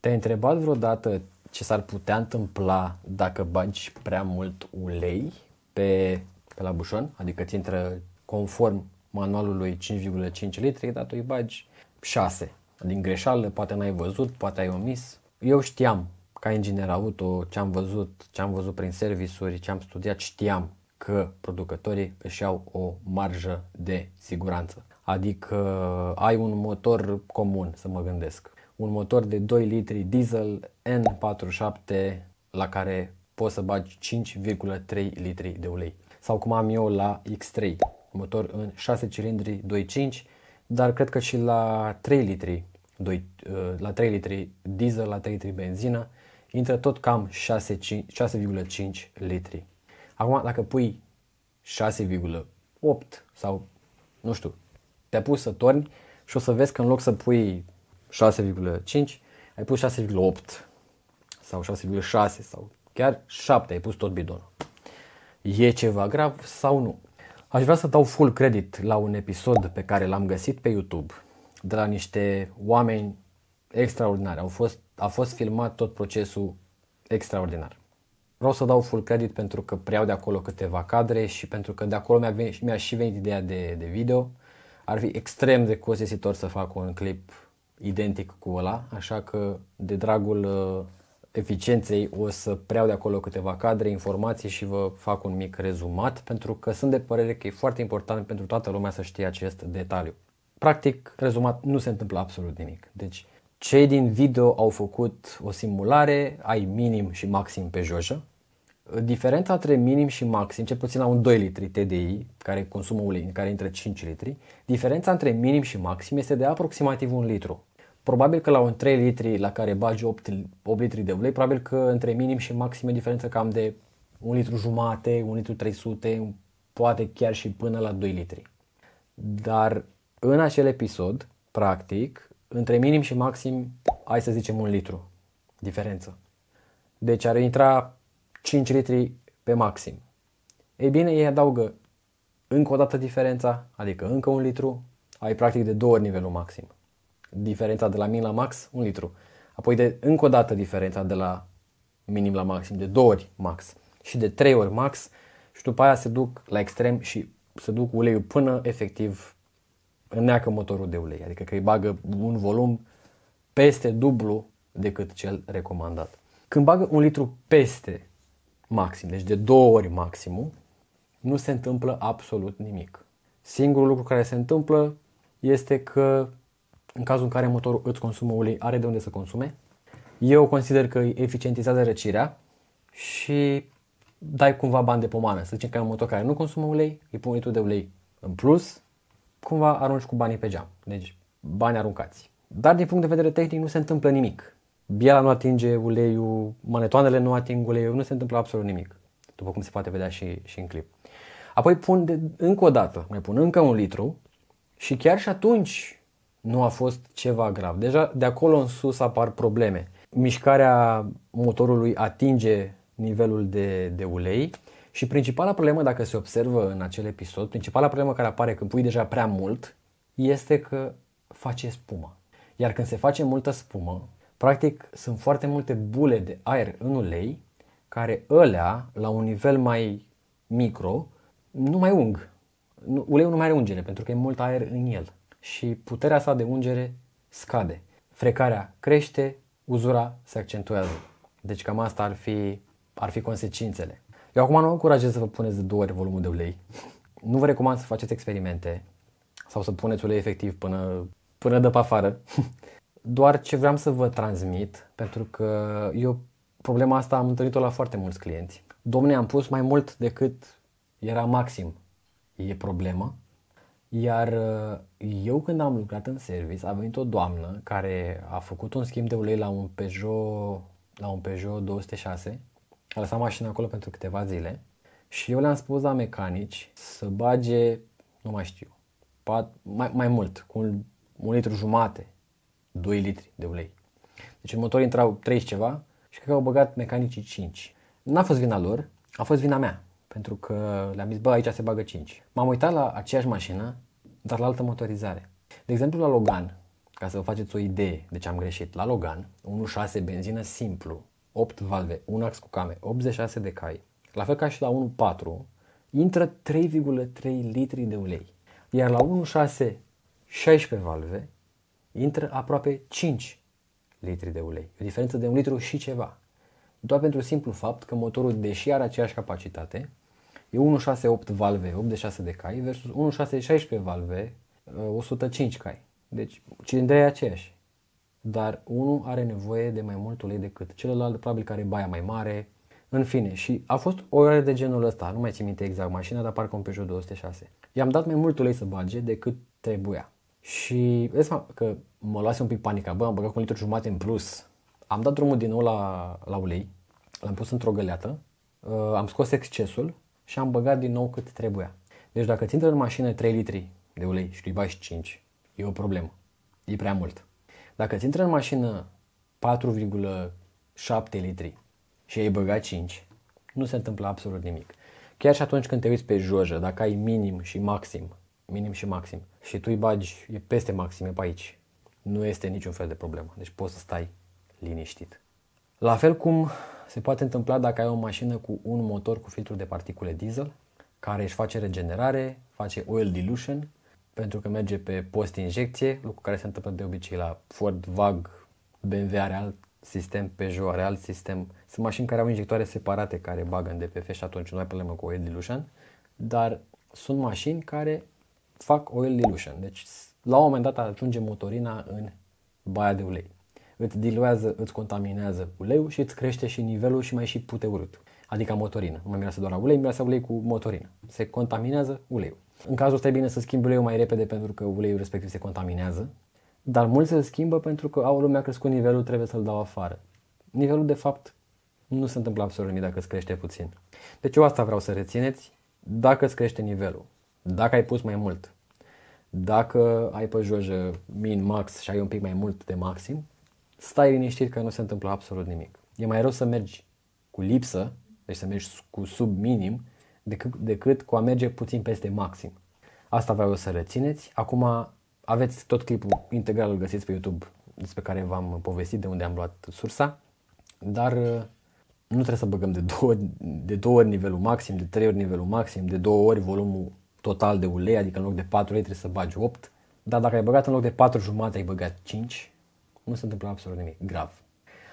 Te-ai întrebat vreodată ce s-ar putea întâmpla dacă bagi prea mult ulei pe, pe la bușon? Adică ți intră conform manualului 5,5 litri, dar tu îi bagi 6. Din greșeală, poate n-ai văzut, poate ai omis. Eu știam, ca inginer auto, ce am văzut, ce am văzut prin servisuri, ce am studiat, știam că producătorii își au o marjă de siguranță. Adică ai un motor comun, să mă gândesc un motor de 2 litri diesel N47 la care poți să bagi 5,3 litri de ulei. Sau cum am eu la X3, motor în 6 cilindri 2.5, dar cred că și la 3 litri, 2, uh, la 3 litri diesel, la 3 litri benzină, intră tot cam 6,5 litri. Acum, dacă pui 6,8 sau nu știu, te pui să torni și o să vezi că în loc să pui 6,5, ai pus 6,8 sau 6,6 sau chiar 7, ai pus tot bidonul. E ceva grav sau nu? Aș vrea să dau full credit la un episod pe care l-am găsit pe YouTube de la niște oameni extraordinari. Au fost, a fost filmat tot procesul extraordinar. Vreau să dau full credit pentru că preiau de acolo câteva cadre și pentru că de acolo mi-a, venit, mi-a și venit ideea de, de video. Ar fi extrem de costisitor să fac un clip identic cu ăla, așa că de dragul uh, eficienței o să preau de acolo câteva cadre, informații și vă fac un mic rezumat pentru că sunt de părere că e foarte important pentru toată lumea să știe acest detaliu. Practic, rezumat, nu se întâmplă absolut nimic. Deci, cei din video au făcut o simulare, ai minim și maxim pe joșă. Diferența între minim și maxim, cel puțin la un 2 litri TDI, care consumă ulei, care intră 5 litri, diferența între minim și maxim este de aproximativ un litru probabil că la un 3 litri la care bagi 8, 8 litri de ulei, probabil că între minim și maxim e diferență cam de 1 litru jumate, 1 litru 300, poate chiar și până la 2 litri. Dar în acel episod, practic, între minim și maxim ai să zicem 1 litru diferență. Deci ar intra 5 litri pe maxim. Ei bine, ei adaugă încă o dată diferența, adică încă un litru, ai practic de două ori nivelul maxim diferența de la min la max, un litru. Apoi de încă o dată diferența de la minim la maxim, de două ori max și de trei ori max și după aia se duc la extrem și se duc uleiul până efectiv înneacă motorul de ulei, adică că îi bagă un volum peste dublu decât cel recomandat. Când bagă un litru peste maxim, deci de două ori maximum, nu se întâmplă absolut nimic. Singurul lucru care se întâmplă este că în cazul în care motorul îți consumă ulei, are de unde să consume. Eu consider că eficientizează răcirea și dai cumva bani de pomană. Să zicem că ai un motor care nu consumă ulei, îi pui tu de ulei în plus, cumva arunci cu banii pe geam. Deci bani aruncați. Dar din punct de vedere tehnic nu se întâmplă nimic. Biela nu atinge uleiul, manetoanele nu ating uleiul, nu se întâmplă absolut nimic. După cum se poate vedea și, și în clip. Apoi pun de, încă o dată, mai pun încă un litru și chiar și atunci nu a fost ceva grav. Deja de acolo în sus apar probleme. Mișcarea motorului atinge nivelul de, de ulei și principala problemă, dacă se observă în acel episod, principala problemă care apare când pui deja prea mult, este că face spumă. Iar când se face multă spumă, practic sunt foarte multe bule de aer în ulei care ălea, la un nivel mai micro, nu mai ung. Uleiul nu mai are ungere pentru că e mult aer în el și puterea sa de ungere scade. Frecarea crește, uzura se accentuează. Deci cam asta ar fi, ar fi consecințele. Eu acum nu încurajez să vă puneți de două ori volumul de ulei. Nu vă recomand să faceți experimente sau să puneți ulei efectiv până, până dă pe afară. Doar ce vreau să vă transmit, pentru că eu problema asta am întâlnit-o la foarte mulți clienți. Domne, am pus mai mult decât era maxim. E problemă iar uh, eu când am lucrat în service, a venit o doamnă care a făcut un schimb de ulei la un Peugeot, la un Peugeot 206, a lăsat mașina acolo pentru câteva zile și eu le-am spus la mecanici să bage, nu mai știu, pat, mai, mai mult, cu un, un litru jumate, 2 litri de ulei. Deci în motor intrau 30 ceva și cred că au băgat mecanicii 5. N-a fost vina lor, a fost vina mea pentru că le-am zis, bă, aici se bagă 5. M-am uitat la aceeași mașină, dar la altă motorizare. De exemplu, la Logan, ca să vă faceți o idee de ce am greșit, la Logan, 1.6 benzină simplu, 8 valve, un ax cu came, 86 de cai, la fel ca și la 1.4, intră 3,3 litri de ulei. Iar la 1.6, 16 valve, intră aproape 5 litri de ulei. O diferență de un litru și ceva doar pentru simplu fapt că motorul, deși are aceeași capacitate, e 168 valve, 86 de cai, versus 1616 valve, 105 uh, cai. Deci, cilindrea e aceeași. Dar unul are nevoie de mai mult ulei decât celălalt, probabil care are baia mai mare, în fine, și a fost o oră de genul ăsta, nu mai țin minte exact mașina, dar parcă un Peugeot 206. I-am dat mai mult ulei să bage decât trebuia. Și vezi că mă luase un pic panica, bă, am băgat cu un litru jumate în plus, am dat drumul din nou la, la ulei, l-am pus într-o găleată, uh, am scos excesul și am băgat din nou cât trebuia. Deci dacă ți intră în mașină 3 litri de ulei și tu îi bagi 5, e o problemă. E prea mult. Dacă ți intră în mașină 4,7 litri și ai băgat 5, nu se întâmplă absolut nimic. Chiar și atunci când te uiți pe jojă, dacă ai minim și maxim, minim și maxim, și tu îi bagi, e peste maxim, e pe aici, nu este niciun fel de problemă. Deci poți să stai liniștit. La fel cum se poate întâmpla dacă ai o mașină cu un motor cu filtru de particule diesel, care își face regenerare, face oil dilution, pentru că merge pe post-injecție, lucru care se întâmplă de obicei la Ford, VAG, BMW are alt sistem, Peugeot are alt sistem. Sunt mașini care au injectoare separate care bagă în DPF și atunci nu ai problemă cu oil dilution, dar sunt mașini care fac oil dilution. Deci la un moment dat ajunge motorina în baia de ulei îți diluează, îți contaminează uleiul și îți crește și nivelul și mai și pute urât. Adică motorină. Nu mai miroase doar la ulei, miroase ulei cu motorină. Se contaminează uleiul. În cazul ăsta e bine să schimbi uleiul mai repede pentru că uleiul respectiv se contaminează, dar mulți se schimbă pentru că au lumea crescut nivelul, trebuie să-l dau afară. Nivelul, de fapt, nu se întâmplă absolut nimic dacă îți crește puțin. Deci eu asta vreau să rețineți, dacă îți crește nivelul, dacă ai pus mai mult, dacă ai pe jojă min max și ai un pic mai mult de maxim, stai liniștit că nu se întâmplă absolut nimic. E mai rău să mergi cu lipsă, deci să mergi cu sub minim, decât, decât cu a merge puțin peste maxim. Asta vreau să rețineți. Acum aveți tot clipul integral, îl găsiți pe YouTube despre care v-am povestit, de unde am luat sursa, dar uh, nu trebuie să băgăm de două, de două ori nivelul maxim, de trei ori nivelul maxim, de două ori volumul total de ulei, adică în loc de 4 litri trebuie să bagi 8, dar dacă ai băgat în loc de 4 jumate ai băgat 5, nu se întâmplă absolut nimic grav.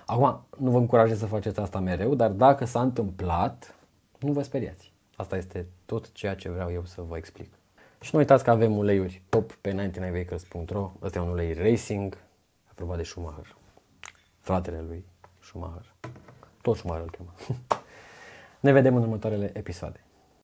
Acum, nu vă încurajez să faceți asta mereu, dar dacă s-a întâmplat, nu vă speriați. Asta este tot ceea ce vreau eu să vă explic. Și nu uitați că avem uleiuri top pe 99vehicles.ro. Ăsta e un ulei racing, aprobat de Schumacher. Fratele lui Schumacher. Tot Schumacher îl chema. Ne vedem în următoarele episoade.